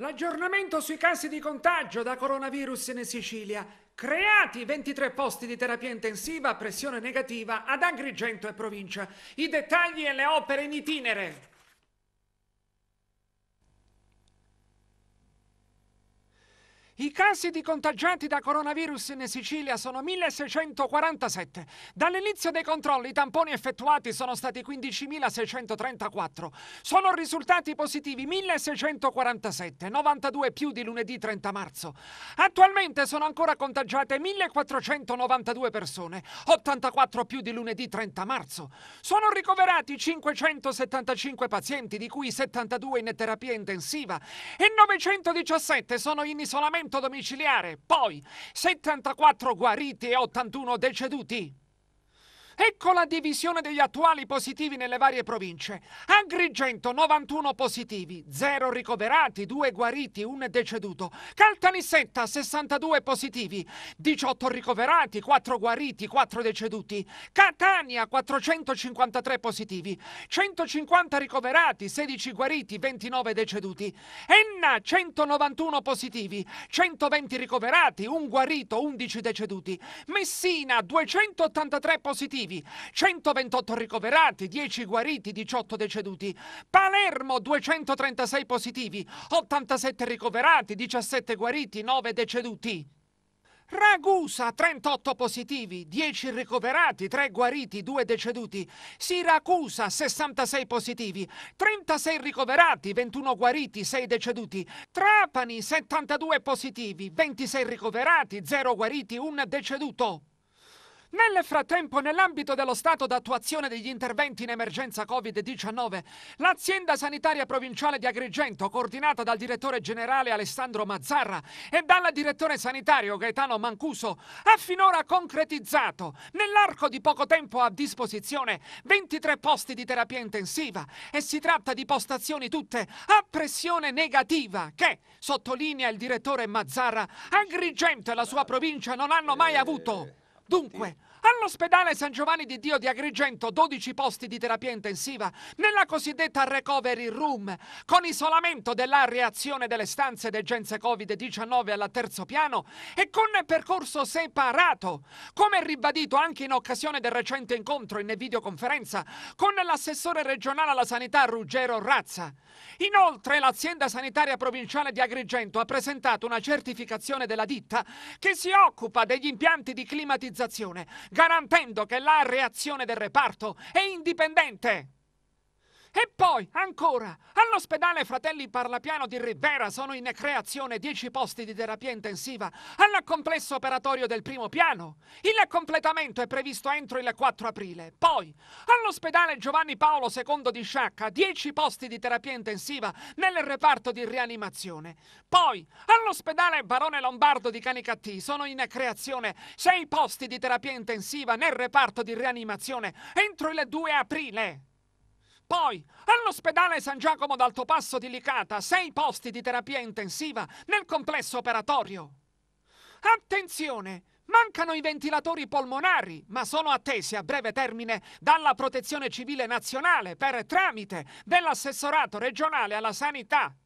L'aggiornamento sui casi di contagio da coronavirus in Sicilia. Creati 23 posti di terapia intensiva a pressione negativa ad Agrigento e provincia. I dettagli e le opere in itinere. I casi di contagiati da coronavirus in Sicilia sono 1647. Dall'inizio dei controlli i tamponi effettuati sono stati 15.634. Sono risultati positivi 1647, 92 più di lunedì 30 marzo. Attualmente sono ancora contagiate 1492 persone, 84 più di lunedì 30 marzo. Sono ricoverati 575 pazienti, di cui 72 in terapia intensiva e 917 sono in isolamento domiciliare, poi 74 guariti e 81 deceduti. Ecco la divisione degli attuali positivi nelle varie province. Agrigento 91 positivi, 0 ricoverati, 2 guariti, 1 deceduto. Caltanissetta 62 positivi, 18 ricoverati, 4 guariti, 4 deceduti. Catania 453 positivi, 150 ricoverati, 16 guariti, 29 deceduti. Enna 191 positivi, 120 ricoverati, 1 guarito, 11 deceduti. Messina 283 positivi positivi, 128 ricoverati, 10 guariti, 18 deceduti. Palermo 236 positivi, 87 ricoverati, 17 guariti, 9 deceduti. Ragusa 38 positivi, 10 ricoverati, 3 guariti, 2 deceduti. Siracusa 66 positivi, 36 ricoverati, 21 guariti, 6 deceduti. Trapani 72 positivi, 26 ricoverati, 0 guariti, 1 deceduto. Nel frattempo, nell'ambito dello stato d'attuazione degli interventi in emergenza Covid-19, l'azienda sanitaria provinciale di Agrigento, coordinata dal direttore generale Alessandro Mazzarra e dal direttore sanitario Gaetano Mancuso, ha finora concretizzato, nell'arco di poco tempo a disposizione, 23 posti di terapia intensiva e si tratta di postazioni tutte a pressione negativa che, sottolinea il direttore Mazzarra, Agrigento e la sua provincia non hanno mai avuto. Dunque, All'ospedale San Giovanni di Dio di Agrigento 12 posti di terapia intensiva nella cosiddetta recovery room con isolamento della reazione delle stanze degenze Covid-19 al terzo piano e con percorso separato, come ribadito anche in occasione del recente incontro in videoconferenza con l'assessore regionale alla sanità Ruggero Razza. Inoltre l'azienda sanitaria provinciale di Agrigento ha presentato una certificazione della ditta che si occupa degli impianti di climatizzazione garantendo che la reazione del reparto è indipendente e poi, ancora, all'ospedale Fratelli Parlapiano di Rivera sono in creazione 10 posti di terapia intensiva al complesso operatorio del primo piano. Il completamento è previsto entro il 4 aprile. Poi, all'ospedale Giovanni Paolo II di Sciacca, 10 posti di terapia intensiva nel reparto di rianimazione. Poi, all'ospedale Barone Lombardo di Canicattì sono in creazione 6 posti di terapia intensiva nel reparto di rianimazione entro il 2 aprile. Poi, all'ospedale San Giacomo d'Alto Passo di Licata, sei posti di terapia intensiva nel complesso operatorio. Attenzione! Mancano i ventilatori polmonari, ma sono attesi a breve termine dalla Protezione Civile Nazionale per tramite dell'assessorato regionale alla sanità